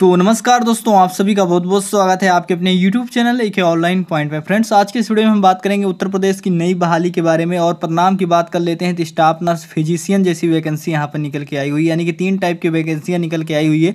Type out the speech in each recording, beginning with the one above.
तो नमस्कार दोस्तों आप सभी का बहुत बहुत स्वागत है आपके अपने YouTube चैनल एक ऑनलाइन पॉइंट में फ्रेंड्स आज के इस वीडियो में हम बात करेंगे उत्तर प्रदेश की नई बहाली के बारे में और पदनाम की बात कर लेते हैं तो स्टाफ नर्स फिजिशियन जैसी वैकेंसी यहाँ पर निकल के आई हुई है यानी कि तीन टाइप की वैकेंसियाँ निकल के आई हुई है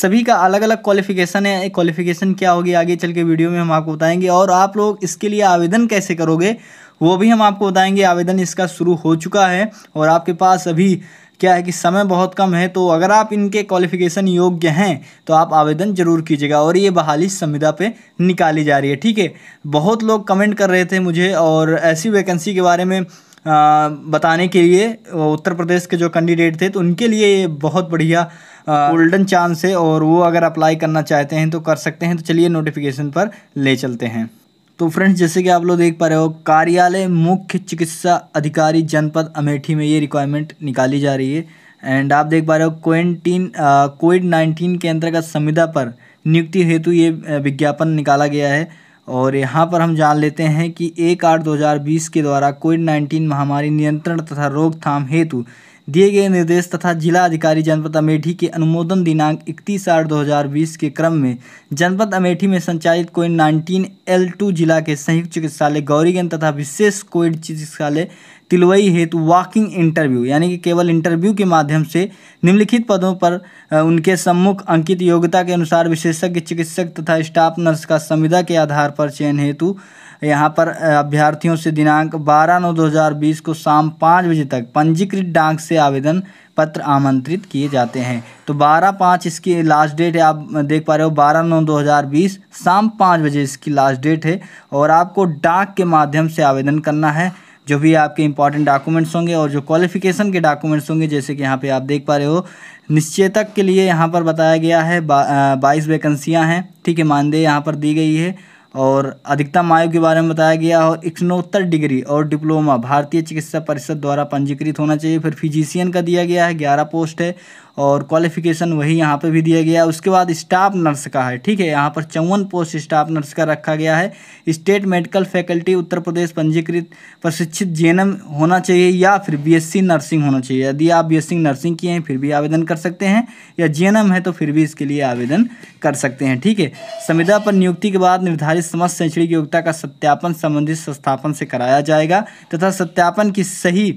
सभी का अलग अलग क्वालिफिकेशन है क्वालिफिकेशन क्या होगी आगे चल के वीडियो में हम आपको बताएंगे और आप लोग इसके लिए आवेदन कैसे करोगे वो भी हम आपको बताएंगे आवेदन इसका शुरू हो चुका है और आपके पास अभी क्या है कि समय बहुत कम है तो अगर आप इनके क्वालिफिकेशन योग्य हैं तो आप आवेदन ज़रूर कीजिएगा और ये बहाली संविदा पे निकाली जा रही है ठीक है बहुत लोग कमेंट कर रहे थे मुझे और ऐसी वैकेंसी के बारे में आ, बताने के लिए उत्तर प्रदेश के जो कैंडिडेट थे तो उनके लिए ये बहुत बढ़िया गोल्डन चांस है और वो अगर अप्लाई करना चाहते हैं तो कर सकते हैं तो चलिए नोटिफिकेशन पर ले चलते हैं तो फ्रेंड्स जैसे कि आप लोग देख पा रहे हो कार्यालय मुख्य चिकित्सा अधिकारी जनपद अमेठी में ये रिक्वायरमेंट निकाली जा रही है एंड आप देख पा रहे हो क्वेंटीन कोविड नाइन्टीन के अंतर्गत संविदा पर नियुक्ति हेतु ये विज्ञापन निकाला गया है और यहाँ पर हम जान लेते हैं कि एक आठ दो हज़ार बीस के द्वारा कोविड नाइन्टीन महामारी नियंत्रण तथा रोकथाम हेतु दिए गए निर्देश तथा जिला अधिकारी जनपद अमेठी के अनुमोदन दिनांक इकतीस आठ दो हज़ार बीस के क्रम में जनपद अमेठी में संचालित कोविड नाइन्टीन एल टू जिला के संयुक्त चिकित्सालय गौरीगंज तथा विशेष कोविड चिकित्सालय तिलवई हेतु वॉकिंग इंटरव्यू यानी कि केवल इंटरव्यू के माध्यम से निम्नलिखित पदों पर उनके सम्मुख अंकित योग्यता के अनुसार विशेषज्ञ चिकित्सक तथा स्टाफ नर्स का संविदा के आधार पर चयन हेतु यहाँ पर अभ्यर्थियों से दिनांक 12 नौ 2020 को शाम पाँच बजे तक पंजीकृत डाक से आवेदन पत्र आमंत्रित किए जाते हैं तो 12 पाँच इसकी लास्ट डेट है आप देख पा रहे हो 12 नौ 2020 शाम पाँच बजे इसकी लास्ट डेट है और आपको डाक के माध्यम से आवेदन करना है जो भी आपके इंपॉर्टेंट डॉक्यूमेंट्स होंगे और जो क्वालिफिकेशन के डॉक्यूमेंट्स होंगे जैसे कि यहाँ पे आप देख पा रहे हो निश्चेतक के लिए यहाँ पर बताया गया है बा, बाईस वैकेंसियाँ हैं ठीक है मानदेय यहाँ पर दी गई है और अधिकतम आयु के बारे में बताया गया और इकनोत्तर डिग्री और डिप्लोमा भारतीय चिकित्सा परिषद द्वारा पंजीकृत होना चाहिए फिर फिजिशियन का दिया गया है ग्यारह पोस्ट है और क्वालिफिकेशन वही यहाँ पे भी दिया गया है उसके बाद स्टाफ नर्स का है ठीक है यहाँ पर चौवन पोस्ट स्टाफ नर्स का रखा गया है state medical faculty Uttar Pradesh पंजीकृत प्रशिक्षित जे होना चाहिए या फिर बी नर्सिंग होना चाहिए यदि आप बी नर्सिंग किए हैं फिर भी आवेदन कर सकते हैं या जे है तो फिर भी इसके लिए आवेदन कर सकते हैं ठीक है संविदा पर नियुक्ति के बाद निर्धारित आधारित समस्त शैक्षणिक योग्यता का सत्यापन संबंधित संस्थापन से कराया जाएगा तथा सत्यापन की सही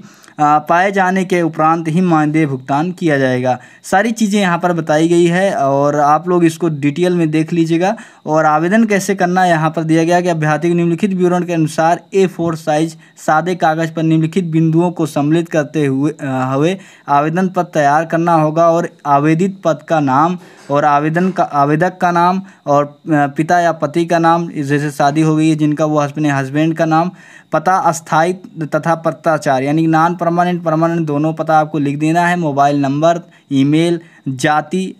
पाए जाने के उपरांत ही मानदेय भुगतान किया जाएगा सारी चीज़ें यहाँ पर बताई गई है और आप लोग इसको डिटेल में देख लीजिएगा और आवेदन कैसे करना यहाँ पर दिया गया कि अभ्यार्थी के निम्नलिखित विवरण के अनुसार ए फोर साइज सादे कागज़ पर निम्नलिखित बिंदुओं को सम्मिलित करते हुए हुए आवेदन पत्र तैयार करना होगा और आवेदित पद का नाम और आवेदन का आवेदक का नाम और पिता या पति का नाम जैसे शादी हो गई है जिनका वो हस्बैंड हस्बैंड का नाम पता अस्थाई तथा पत्राचार यानी नॉन परमानेंट परमानेंट दोनों पता आपको लिख देना है मोबाइल नंबर ईमेल जाति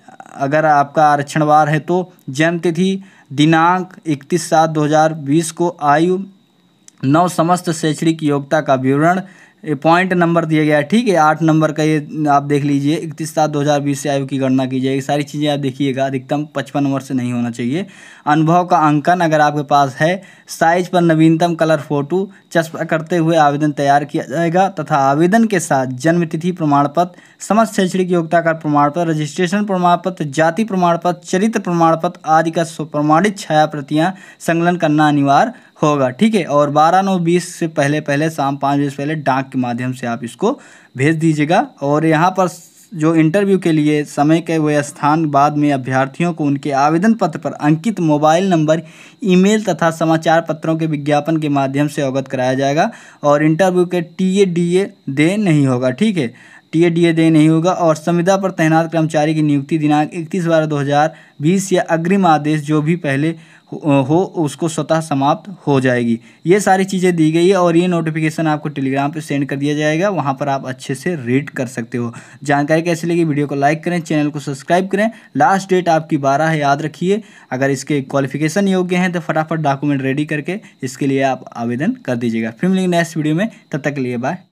अगर आपका आरक्षणवार है तो जन्म तिथि दिनांक इकतीस सात दो को आयु नौ समस्त शैक्षणिक योग्यता का विवरण ये पॉइंट नंबर दिया गया है ठीक है आठ नंबर का ये आप देख लीजिए इकतीस सात दो हज़ार बीस से आयु की गणना की जाएगी सारी चीज़ें आप देखिएगा अधिकतम पचपन वर्ष से नहीं होना चाहिए अनुभव का अंकन अगर आपके पास है साइज पर नवीनतम कलर फोटो चस्प करते हुए आवेदन तैयार किया जाएगा तथा आवेदन के साथ जन्मतिथि प्रमाण पत्र समस्त शैक्षणिक योग्यता का प्रमाण पत्र रजिस्ट्रेशन प्रमाण पत्र जाति प्रमाण पत्र चरित्र प्रमाण पत्र आदि का प्रमाणित छाया प्रतियाँ संकलन करना अनिवार्य होगा ठीक है और बारह नौ बीस से पहले पहले शाम पाँच बजे से पहले डाक के माध्यम से आप इसको भेज दीजिएगा और यहाँ पर जो इंटरव्यू के लिए समय के वे स्थान बाद में अभ्यर्थियों को उनके आवेदन पत्र पर अंकित मोबाइल नंबर ईमेल तथा समाचार पत्रों के विज्ञापन के माध्यम से अवगत कराया जाएगा और इंटरव्यू के टीए डीए दे नहीं होगा ठीक है टीए ए दे नहीं होगा और संविदा पर तैनात कर्मचारी की नियुक्ति दिनांक इकतीस बारह दो हज़ार बीस या अग्रिम आदेश जो भी पहले हो उसको स्वतः समाप्त हो जाएगी ये सारी चीज़ें दी गई है और ये नोटिफिकेशन आपको टेलीग्राम पे सेंड कर दिया जाएगा वहाँ पर आप अच्छे से रीड कर सकते हो जानकारी कैसी लगी वीडियो को लाइक करें चैनल को सब्सक्राइब करें लास्ट डेट आपकी बारह है याद रखिए अगर इसके क्वालिफिकेशन योग्य हैं तो फटाफट डॉक्यूमेंट रेडी करके इसके लिए आप आवेदन कर दीजिएगा फिर मिलेंगे नेक्स्ट वीडियो में तब तक के लिए बाय